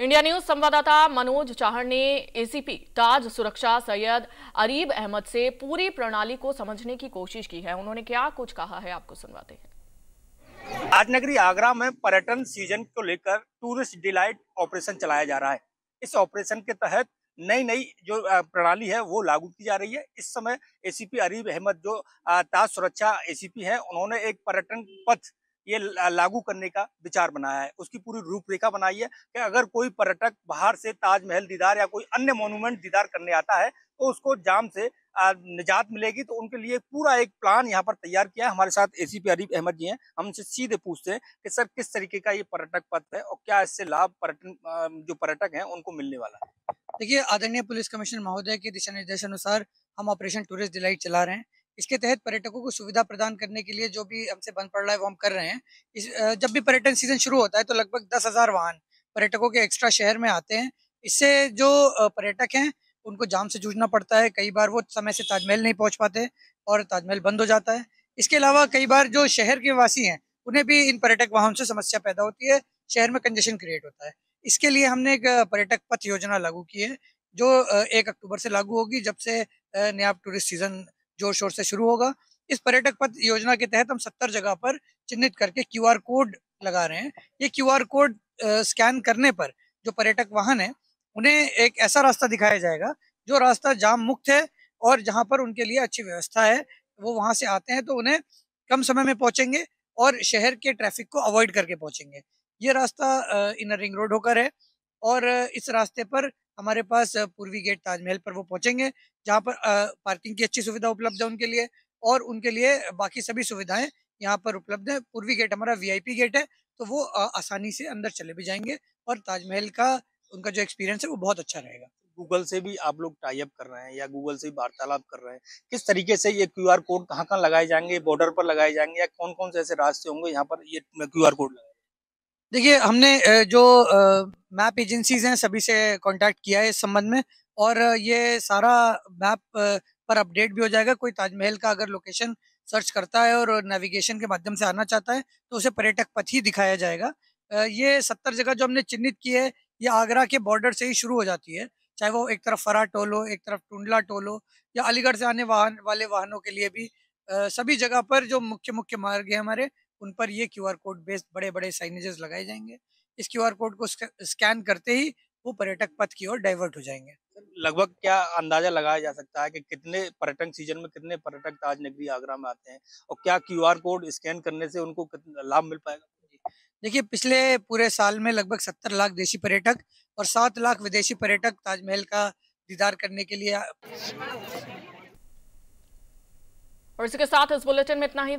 India news संवाददाता मनोज चाहड़ ने ACP ताज सुरक्षा सैयद अरीब अहमद से पूरी प्रणाली को समझने की कोशिश की है उन्होंने क्या कुछ कहा है आपको सुनवाते हैं आज नगरी आगरा में पर्यटन सीजन को लेकर टूरिस्ट डिलाइट ऑपरेशन चलाया जा रहा है इस ऑपरेशन के तहत नई नई जो प्रणाली है वो लागू की जा रही है इस समय एसीपी अरीब अहमद जो ताज सुरक्षा एसीपी हैं उन्होंने एक पर्यटन पथ ये लागू करने का विचार बनाया है उसकी पूरी रूपरेखा बनाई है कि अगर कोई पर्यटक बाहर से ताजमहल दीदार या कोई अन्य मोनूमेंट दीदार करने आता है तो उसको जाम से निजात मिलेगी तो उनके लिए पूरा एक प्लान यहाँ पर तैयार किया है हमारे साथ ए सी पी अहमद जी हैं हम उनसे सीधे पूछते हैं कि सर किस तरीके का ये पर्यटक पथ है और क्या इससे लाभ पर्यटन जो पर्यटक हैं उनको मिलने वाला है देखिए आदरणीय पुलिस कमिश्नर महोदय के दिशा निर्देशानुसार हम ऑपरेशन टूरिस्ट डिलाइट चला रहे हैं इसके तहत पर्यटकों को सुविधा प्रदान करने के लिए जो भी हमसे बंद पड़ रहा है वो हम कर रहे हैं इस जब भी पर्यटन सीजन शुरू होता है तो लगभग दस हज़ार वाहन पर्यटकों के एक्स्ट्रा शहर में आते हैं इससे जो पर्यटक हैं उनको जाम से जूझना पड़ता है कई बार वो समय से ताजमहल नहीं पहुँच पाते और ताजमहल बंद हो जाता है इसके अलावा कई बार जो शहर के वासी हैं उन्हें भी इन पर्यटक वाहनों से समस्या पैदा होती है शहर में कंजेशन क्रिएट होता है इसके लिए हमने एक पर्यटक पथ योजना लागू की है जो एक अक्टूबर से लागू होगी जब से नया टूरिस्ट सीजन जोर शोर से शुरू होगा इस पर्यटक पथ योजना के तहत हम सत्तर जगह पर चिन्हित करके क्यू कोड लगा रहे हैं ये क्यू कोड स्कैन करने पर जो पर्यटक वाहन है उन्हें एक ऐसा रास्ता दिखाया जाएगा जो रास्ता जाम मुक्त है और जहाँ पर उनके लिए अच्छी व्यवस्था है वो वहाँ से आते हैं तो उन्हें कम समय में पहुँचेंगे और शहर के ट्रैफिक को अवॉइड करके पहुँचेंगे ये रास्ता इनर रिंग रोड होकर है और इस रास्ते पर हमारे पास पूर्वी गेट ताजमहल पर वो पहुंचेंगे जहाँ पर पार्किंग की अच्छी सुविधा उपलब्ध है उनके लिए और उनके लिए बाकी सभी सुविधाएं यहाँ पर उपलब्ध है पूर्वी गेट हमारा वीआईपी गेट है तो वो आसानी से अंदर चले भी जाएंगे और ताजमहल का उनका जो एक्सपीरियंस है वो बहुत अच्छा रहेगा गूगल से भी आप लोग टाइप कर रहे हैं या गूगल से वार्तालाप कर रहे हैं किस तरीके से ये क्यू कोड कहाँ कहाँ लगाए जाएंगे बॉर्डर पर लगाए जाएंगे या कौन कौन से ऐसे रास्ते होंगे यहाँ पर ये क्यू कोड लगाए देखिए हमने जो मैप एजेंसीज हैं सभी से कांटेक्ट किया है इस संबंध में और ये सारा मैप पर अपडेट भी हो जाएगा कोई ताजमहल का अगर लोकेशन सर्च करता है और नेविगेशन के माध्यम से आना चाहता है तो उसे पर्यटक पथ ही दिखाया जाएगा ये सत्तर जगह जो हमने चिन्हित की है ये आगरा के बॉर्डर से ही शुरू हो जाती है चाहे वो एक तरफ फरा टोल हो एक तरफ टुंडला टोल हो या अलीगढ़ से आने वाहन वाले वाहनों के लिए भी सभी जगह पर जो मुख्य मुख्य मार्ग है हमारे उन पर ये क्यूआर कोड बेस्ड बड़े बड़े साइनेजेस लगाए जाएंगे इस क्यूआर कोड को स्कैन करते ही वो पर्यटक पथ की ओर डाइवर्ट हो जाएंगे लगभग क्या अंदाजा लगाया जा सकता है कि कितने पर्यटन सीजन में कितने पर्यटक ताज नगरी आगरा में आते हैं और क्या क्यू कोड स्कैन करने से उनको लाभ मिल पाएगा देखिए पिछले पूरे साल में लगभग सत्तर लाख देशी पर्यटक और सात लाख विदेशी पर्यटक ताजमहल का दीदार करने के लिए और इसके साथ इस बुलेटिन में इतना ही